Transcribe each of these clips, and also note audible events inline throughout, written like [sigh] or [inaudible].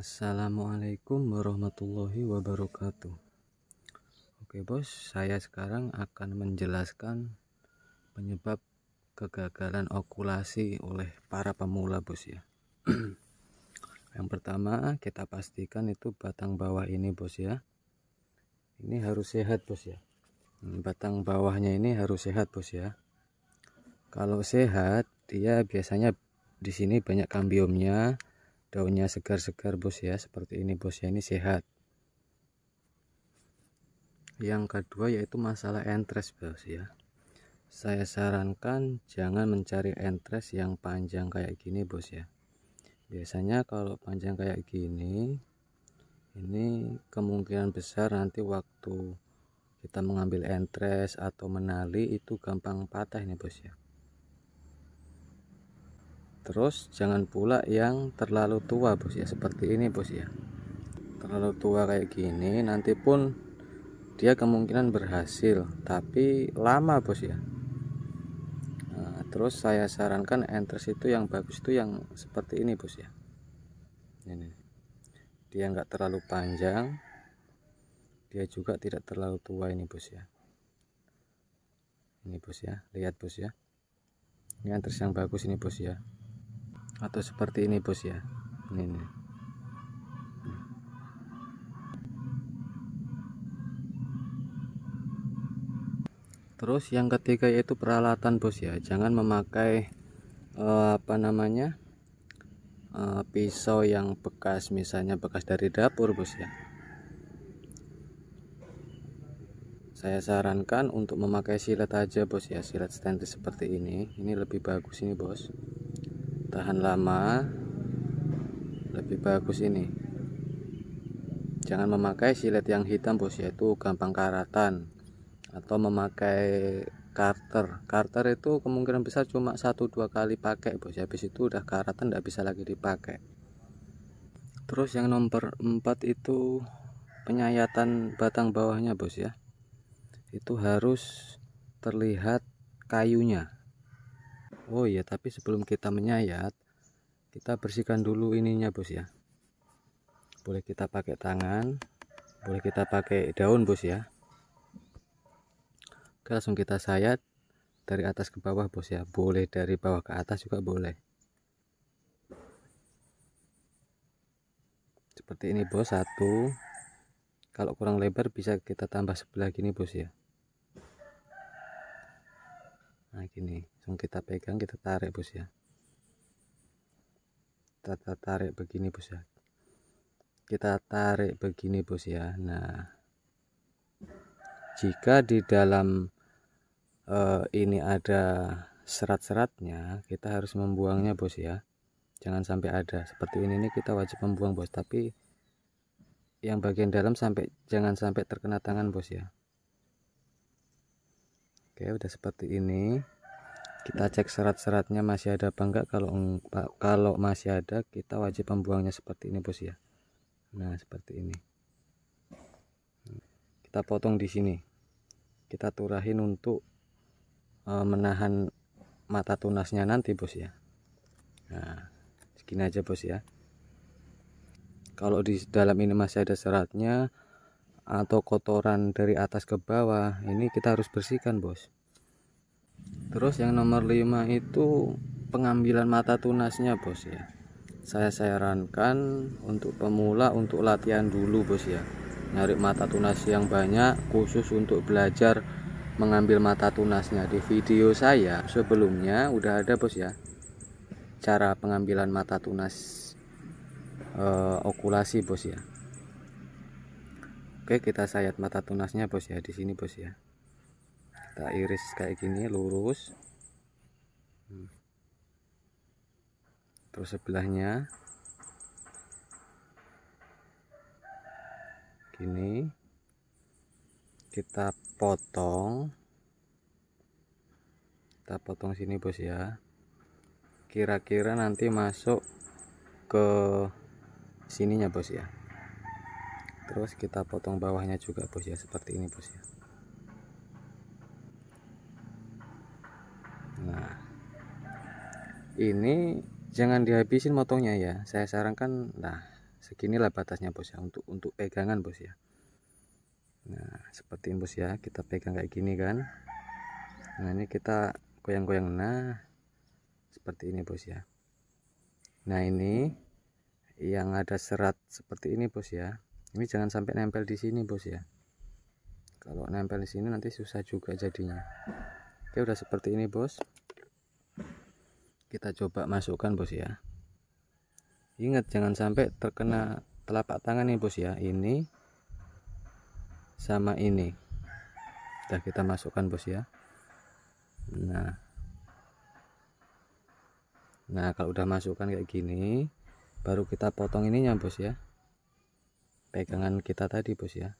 Assalamualaikum warahmatullahi wabarakatuh Oke bos, saya sekarang akan menjelaskan penyebab kegagalan okulasi oleh para pemula bos ya [clears throat] Yang pertama kita pastikan itu batang bawah ini bos ya Ini harus sehat bos ya hmm, Batang bawahnya ini harus sehat bos ya Kalau sehat dia biasanya di sini banyak kambiumnya daunnya segar-segar bos ya seperti ini bos ya ini sehat yang kedua yaitu masalah entres bos ya saya sarankan jangan mencari entres yang panjang kayak gini bos ya biasanya kalau panjang kayak gini ini kemungkinan besar nanti waktu kita mengambil entres atau menali itu gampang patah nih bos ya terus jangan pula yang terlalu tua bos ya seperti ini bos ya terlalu tua kayak gini nanti pun dia kemungkinan berhasil tapi lama bos ya nah, terus saya sarankan entres itu yang bagus itu yang seperti ini bos ya ini dia nggak terlalu panjang dia juga tidak terlalu tua ini bos ya ini bos ya lihat bos ya ini antres yang bagus ini bos ya atau seperti ini bos ya ini, ini. terus yang ketiga yaitu peralatan bos ya jangan memakai uh, apa namanya uh, pisau yang bekas misalnya bekas dari dapur bos ya saya sarankan untuk memakai silat aja bos ya silat stainless seperti ini ini lebih bagus ini bos tahan lama lebih bagus ini jangan memakai silet yang hitam bos yaitu gampang karatan atau memakai karter karter itu kemungkinan besar cuma satu dua kali pakai bos habis itu udah karatan tidak bisa lagi dipakai terus yang nomor 4 itu penyayatan batang bawahnya bos ya itu harus terlihat kayunya oh iya tapi sebelum kita menyayat kita bersihkan dulu ininya bos ya boleh kita pakai tangan boleh kita pakai daun bos ya Oke langsung kita sayat dari atas ke bawah bos ya boleh dari bawah ke atas juga boleh seperti ini bos satu kalau kurang lebar bisa kita tambah sebelah gini bos ya kayak gini langsung kita pegang kita tarik bos ya kita tarik begini bos ya kita tarik begini bos ya nah jika di dalam uh, ini ada serat-seratnya kita harus membuangnya bos ya jangan sampai ada seperti ini nih kita wajib membuang bos tapi yang bagian dalam sampai jangan sampai terkena tangan bos ya oke udah seperti ini kita cek serat-seratnya masih ada apa enggak kalau kalau masih ada kita wajib membuangnya seperti ini bos ya nah seperti ini kita potong di sini kita turahin untuk e, menahan mata tunasnya nanti bos ya nah segini aja bos ya kalau di dalam ini masih ada seratnya atau kotoran dari atas ke bawah ini kita harus bersihkan bos terus yang nomor 5 itu pengambilan mata tunasnya bos ya saya sarankan untuk pemula untuk latihan dulu bos ya nyari mata tunas yang banyak khusus untuk belajar mengambil mata tunasnya di video saya sebelumnya udah ada bos ya cara pengambilan mata tunas e, okulasi bos ya oke kita sayat mata tunasnya bos ya di sini bos ya kita iris kayak gini lurus hmm. terus sebelahnya gini kita potong kita potong sini bos ya kira-kira nanti masuk ke sininya bos ya terus kita potong bawahnya juga bos ya seperti ini bos ya ini jangan dihabisin motongnya ya saya sarankan nah seginilah batasnya bos ya untuk untuk pegangan bos ya nah seperti ini bos ya kita pegang kayak gini kan nah ini kita goyang-goyang nah seperti ini bos ya nah ini yang ada serat seperti ini bos ya ini jangan sampai nempel di sini bos ya kalau nempel di sini nanti susah juga jadinya oke udah seperti ini bos kita coba masukkan bos ya ingat jangan sampai terkena telapak tangan nih bos ya ini sama ini sudah kita masukkan bos ya nah nah kalau udah masukkan kayak gini baru kita potong ininya bos ya pegangan kita tadi bos ya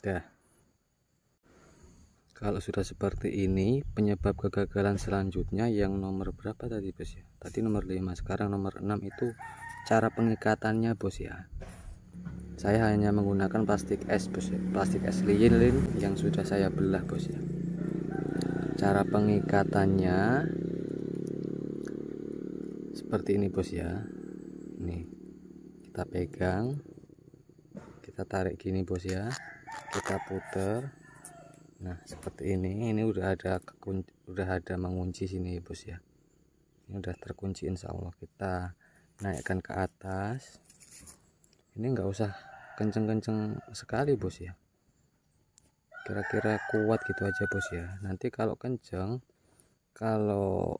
Dah. Kalau sudah seperti ini, penyebab kegagalan selanjutnya yang nomor berapa tadi, Bos ya? Tadi nomor 5, sekarang nomor 6 itu cara pengikatannya, Bos ya. Saya hanya menggunakan plastik es, Bos ya. Plastik es lilin yang sudah saya belah, Bos ya. Cara pengikatannya seperti ini, Bos ya. Nih. Kita pegang. Kita tarik gini, Bos ya kita puter nah seperti ini ini udah ada kekunci, udah ada mengunci sini ya, bos ya ini udah terkunci insya Allah kita naikkan ke atas ini enggak usah kenceng-kenceng sekali bos ya kira-kira kuat gitu aja bos ya nanti kalau kenceng kalau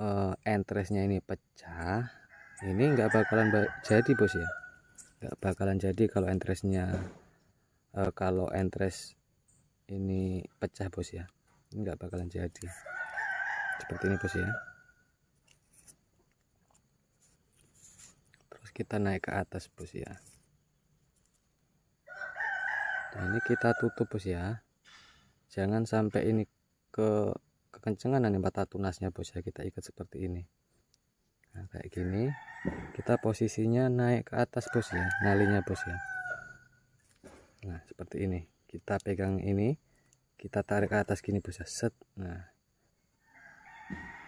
uh, eh, entresnya ini pecah ini enggak bakalan ba jadi bos ya enggak bakalan jadi kalau entresnya Eh, kalau entres ini pecah bos ya ini nggak bakalan jadi seperti ini bos ya terus kita naik ke atas bos ya nah ini kita tutup bos ya jangan sampai ini ke kekencangan dan patah tunasnya bos ya kita ikat seperti ini nah kayak gini kita posisinya naik ke atas bos ya nalinya bos ya nah seperti ini kita pegang ini kita tarik ke atas gini bos ya set nah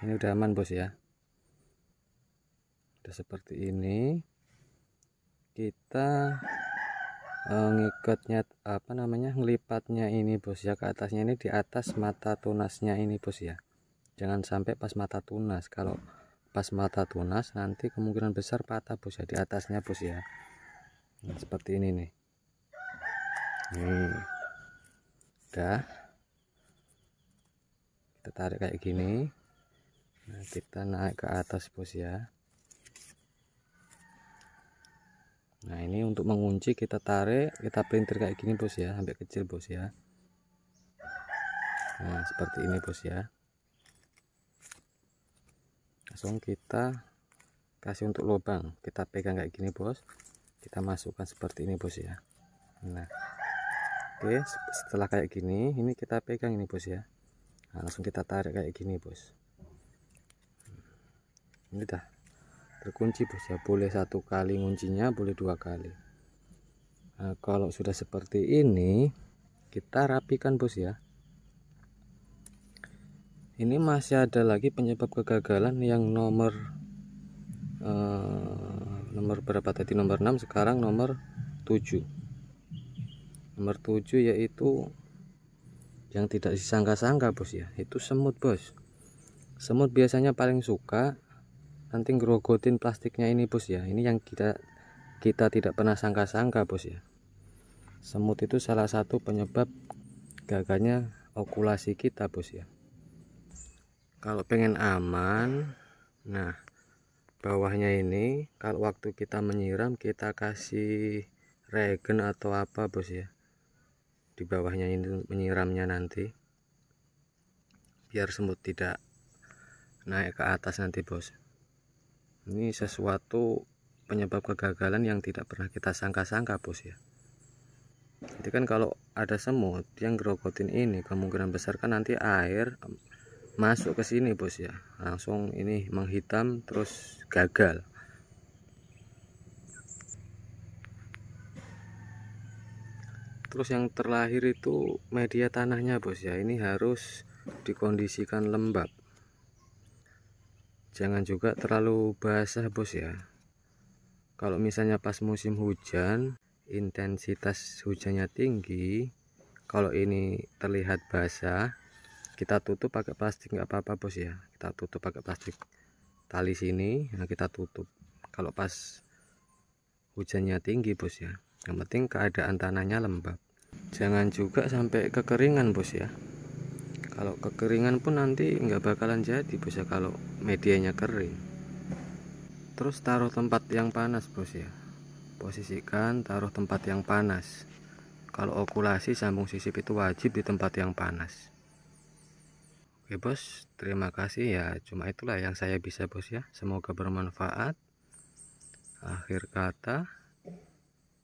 ini udah aman bos ya udah seperti ini kita uh, eh, ngikatnya apa namanya ngelipatnya ini bos ya ke atasnya ini di atas mata tunasnya ini bos ya jangan sampai pas mata tunas kalau pas mata tunas nanti kemungkinan besar patah bos ya di atasnya bos ya nah, seperti ini nih nih udah kita tarik kayak gini nah, kita naik ke atas bos ya nah ini untuk mengunci kita tarik kita printer kayak gini bos ya sampai kecil bos ya nah seperti ini bos ya langsung kita kasih untuk lubang kita pegang kayak gini bos kita masukkan seperti ini bos ya nah Oke, setelah kayak gini, ini kita pegang ini bos ya. Nah, langsung kita tarik kayak gini bos. Hmm, ini dah terkunci bos ya. Boleh satu kali kuncinya, boleh dua kali. Nah, kalau sudah seperti ini, kita rapikan bos ya. Ini masih ada lagi penyebab kegagalan yang nomor eh, nomor berapa tadi nomor 6 sekarang nomor 7 nomor 7 yaitu yang tidak disangka-sangka bos ya itu semut bos semut biasanya paling suka nanti ngerogotin plastiknya ini bos ya ini yang kita kita tidak pernah sangka-sangka bos ya semut itu salah satu penyebab gagalnya okulasi kita bos ya kalau pengen aman nah bawahnya ini kalau waktu kita menyiram kita kasih regen atau apa bos ya di bawahnya ini menyiramnya nanti biar semut tidak naik ke atas nanti bos ini sesuatu penyebab kegagalan yang tidak pernah kita sangka-sangka bos ya jadi kan kalau ada semut yang gerogotin ini kemungkinan besar kan nanti air masuk ke sini bos ya langsung ini menghitam terus gagal terus yang terlahir itu media tanahnya bos ya ini harus dikondisikan lembab jangan juga terlalu basah bos ya kalau misalnya pas musim hujan intensitas hujannya tinggi kalau ini terlihat basah kita tutup pakai plastik nggak apa-apa bos ya kita tutup pakai plastik tali sini nah kita tutup kalau pas hujannya tinggi bos ya yang penting keadaan tanahnya lembab jangan juga sampai kekeringan bos ya kalau kekeringan pun nanti nggak bakalan jadi bos ya kalau medianya kering terus taruh tempat yang panas bos ya posisikan taruh tempat yang panas kalau okulasi sambung sisip itu wajib di tempat yang panas oke bos terima kasih ya cuma itulah yang saya bisa bos ya semoga bermanfaat akhir kata